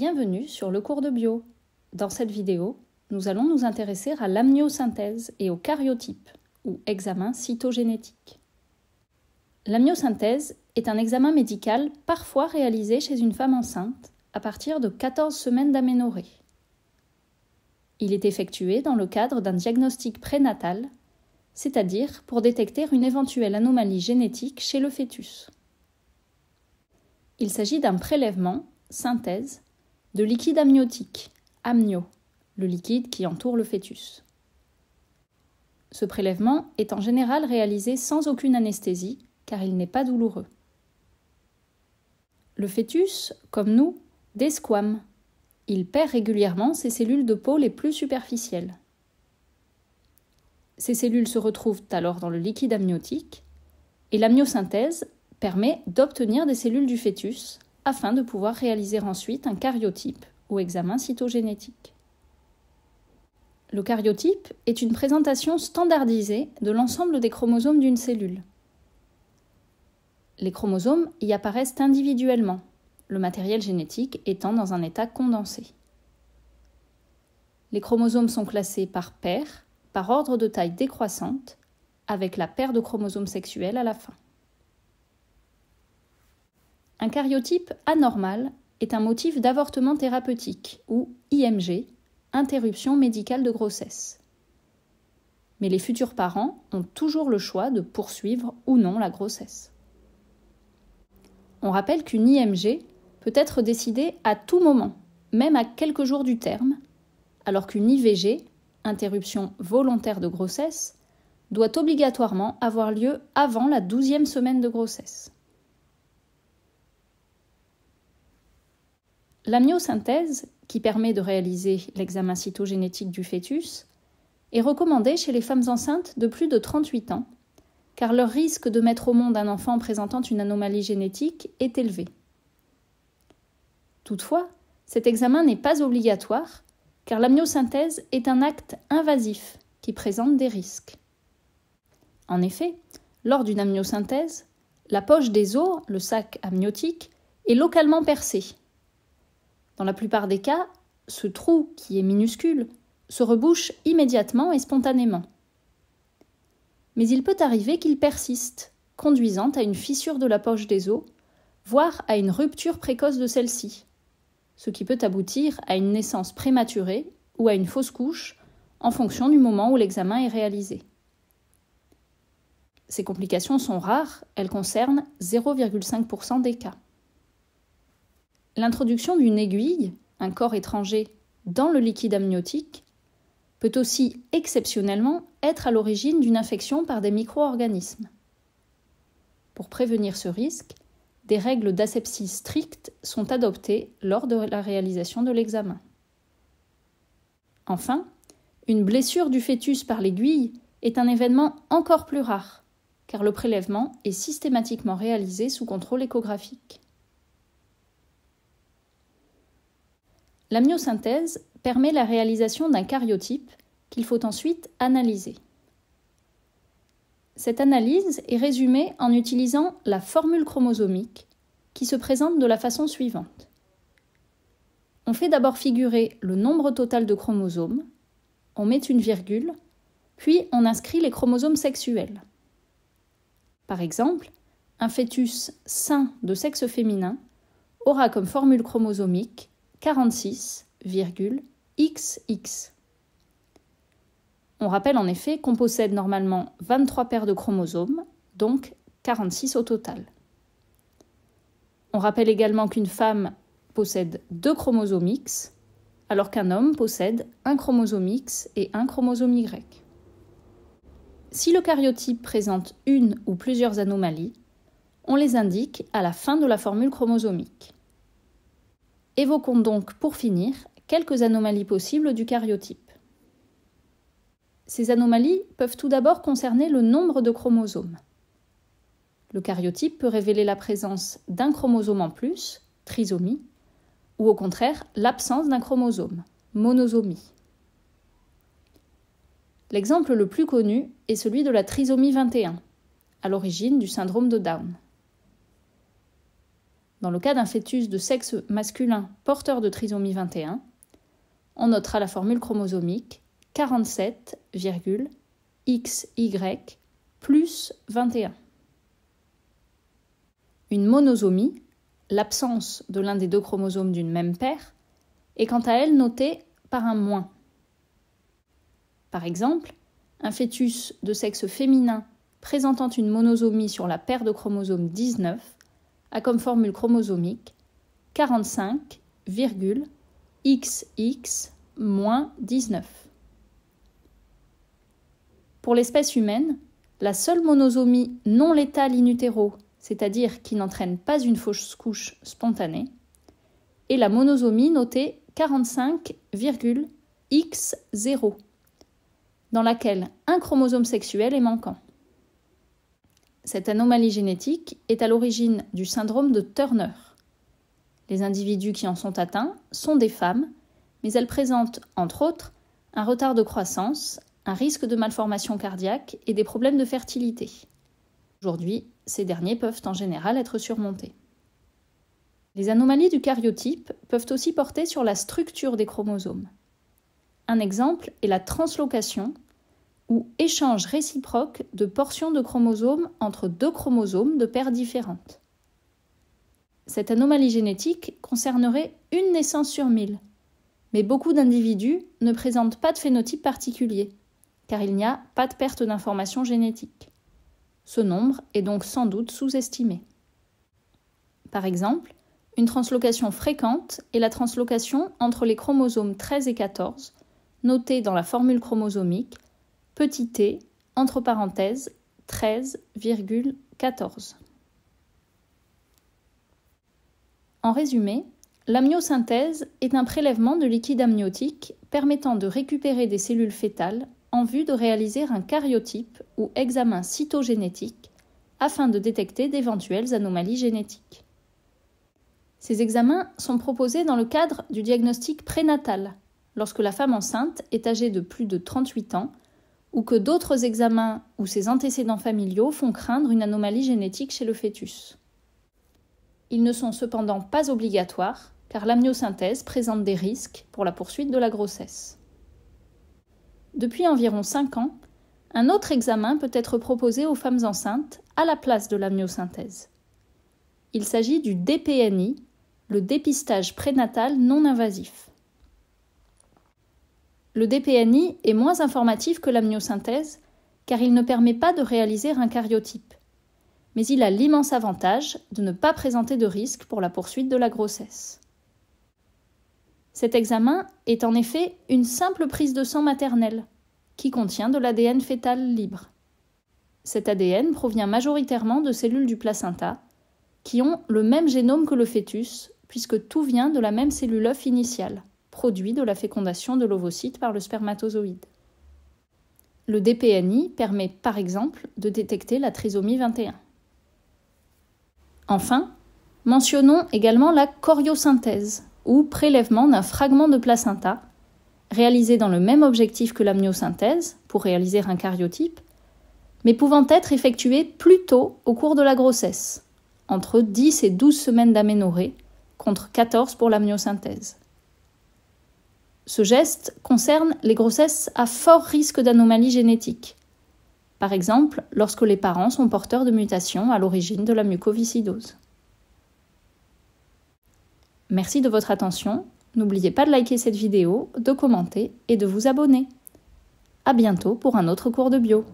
Bienvenue sur le cours de bio. Dans cette vidéo, nous allons nous intéresser à l'amniosynthèse et au cariotype, ou examen cytogénétique. L'amniosynthèse est un examen médical parfois réalisé chez une femme enceinte à partir de 14 semaines d'aménorrhée. Il est effectué dans le cadre d'un diagnostic prénatal, c'est-à-dire pour détecter une éventuelle anomalie génétique chez le fœtus. Il s'agit d'un prélèvement, synthèse, de liquide amniotique, amnio, le liquide qui entoure le fœtus. Ce prélèvement est en général réalisé sans aucune anesthésie, car il n'est pas douloureux. Le fœtus, comme nous, desquame. Il perd régulièrement ses cellules de peau les plus superficielles. Ces cellules se retrouvent alors dans le liquide amniotique, et l'amniosynthèse permet d'obtenir des cellules du fœtus, afin de pouvoir réaliser ensuite un cariotype ou examen cytogénétique. Le cariotype est une présentation standardisée de l'ensemble des chromosomes d'une cellule. Les chromosomes y apparaissent individuellement, le matériel génétique étant dans un état condensé. Les chromosomes sont classés par paires, par ordre de taille décroissante, avec la paire de chromosomes sexuels à la fin. Un cariotype anormal est un motif d'avortement thérapeutique ou IMG, interruption médicale de grossesse. Mais les futurs parents ont toujours le choix de poursuivre ou non la grossesse. On rappelle qu'une IMG peut être décidée à tout moment, même à quelques jours du terme, alors qu'une IVG, interruption volontaire de grossesse, doit obligatoirement avoir lieu avant la douzième semaine de grossesse. L'amniosynthèse, qui permet de réaliser l'examen cytogénétique du fœtus, est recommandée chez les femmes enceintes de plus de 38 ans, car leur risque de mettre au monde un enfant présentant une anomalie génétique est élevé. Toutefois, cet examen n'est pas obligatoire, car l'amniosynthèse est un acte invasif qui présente des risques. En effet, lors d'une amniosynthèse, la poche des os, le sac amniotique, est localement percée dans la plupart des cas, ce trou, qui est minuscule, se rebouche immédiatement et spontanément. Mais il peut arriver qu'il persiste, conduisant à une fissure de la poche des os, voire à une rupture précoce de celle-ci, ce qui peut aboutir à une naissance prématurée ou à une fausse couche, en fonction du moment où l'examen est réalisé. Ces complications sont rares, elles concernent 0,5% des cas. L'introduction d'une aiguille, un corps étranger, dans le liquide amniotique peut aussi exceptionnellement être à l'origine d'une infection par des micro-organismes. Pour prévenir ce risque, des règles d'asepsie strictes sont adoptées lors de la réalisation de l'examen. Enfin, une blessure du fœtus par l'aiguille est un événement encore plus rare, car le prélèvement est systématiquement réalisé sous contrôle échographique. La myosynthèse permet la réalisation d'un cariotype qu'il faut ensuite analyser. Cette analyse est résumée en utilisant la formule chromosomique qui se présente de la façon suivante. On fait d'abord figurer le nombre total de chromosomes, on met une virgule, puis on inscrit les chromosomes sexuels. Par exemple, un fœtus sain de sexe féminin aura comme formule chromosomique 46,XX. On rappelle en effet qu'on possède normalement 23 paires de chromosomes, donc 46 au total. On rappelle également qu'une femme possède deux chromosomes X, alors qu'un homme possède un chromosome X et un chromosome Y. Si le cariotype présente une ou plusieurs anomalies, on les indique à la fin de la formule chromosomique. Évoquons donc, pour finir, quelques anomalies possibles du cariotype. Ces anomalies peuvent tout d'abord concerner le nombre de chromosomes. Le cariotype peut révéler la présence d'un chromosome en plus, trisomie, ou au contraire l'absence d'un chromosome, monosomie. L'exemple le plus connu est celui de la trisomie 21, à l'origine du syndrome de Down. Dans le cas d'un fœtus de sexe masculin porteur de trisomie 21, on notera la formule chromosomique 47,xy plus 21. Une monosomie, l'absence de l'un des deux chromosomes d'une même paire, est quant à elle notée par un moins. Par exemple, un fœtus de sexe féminin présentant une monosomie sur la paire de chromosomes 19 a comme formule chromosomique 45,xx moins 19. Pour l'espèce humaine, la seule monosomie non létale in utero, c'est-à-dire qui n'entraîne pas une fausse couche spontanée, est la monosomie notée 45,x0, dans laquelle un chromosome sexuel est manquant cette anomalie génétique est à l'origine du syndrome de Turner. Les individus qui en sont atteints sont des femmes, mais elles présentent, entre autres, un retard de croissance, un risque de malformation cardiaque et des problèmes de fertilité. Aujourd'hui, ces derniers peuvent en général être surmontés. Les anomalies du cariotype peuvent aussi porter sur la structure des chromosomes. Un exemple est la translocation ou échange réciproque de portions de chromosomes entre deux chromosomes de paires différentes. Cette anomalie génétique concernerait une naissance sur mille, mais beaucoup d'individus ne présentent pas de phénotype particulier, car il n'y a pas de perte d'information génétique. Ce nombre est donc sans doute sous-estimé. Par exemple, une translocation fréquente est la translocation entre les chromosomes 13 et 14, notée dans la formule chromosomique petit t, entre parenthèses, 13,14. En résumé, l'amniosynthèse est un prélèvement de liquide amniotique permettant de récupérer des cellules fœtales en vue de réaliser un cariotype ou examen cytogénétique afin de détecter d'éventuelles anomalies génétiques. Ces examens sont proposés dans le cadre du diagnostic prénatal, lorsque la femme enceinte est âgée de plus de 38 ans ou que d'autres examens ou ses antécédents familiaux font craindre une anomalie génétique chez le fœtus. Ils ne sont cependant pas obligatoires, car l'amniosynthèse présente des risques pour la poursuite de la grossesse. Depuis environ 5 ans, un autre examen peut être proposé aux femmes enceintes à la place de l'amniosynthèse. Il s'agit du DPNI, le dépistage prénatal non invasif. Le DPNI est moins informatif que myosynthèse car il ne permet pas de réaliser un cariotype. Mais il a l'immense avantage de ne pas présenter de risque pour la poursuite de la grossesse. Cet examen est en effet une simple prise de sang maternelle, qui contient de l'ADN fœtal libre. Cet ADN provient majoritairement de cellules du placenta, qui ont le même génome que le fœtus, puisque tout vient de la même cellule œuf initiale produit de la fécondation de l'ovocyte par le spermatozoïde. Le DPNI permet par exemple de détecter la trisomie 21. Enfin, mentionnons également la choriosynthèse, ou prélèvement d'un fragment de placenta, réalisé dans le même objectif que l'amniosynthèse, pour réaliser un cariotype, mais pouvant être effectué plus tôt au cours de la grossesse, entre 10 et 12 semaines d'aménorrhée, contre 14 pour l'amniosynthèse. Ce geste concerne les grossesses à fort risque d'anomalies génétiques. Par exemple, lorsque les parents sont porteurs de mutations à l'origine de la mucoviscidose. Merci de votre attention. N'oubliez pas de liker cette vidéo, de commenter et de vous abonner. À bientôt pour un autre cours de bio.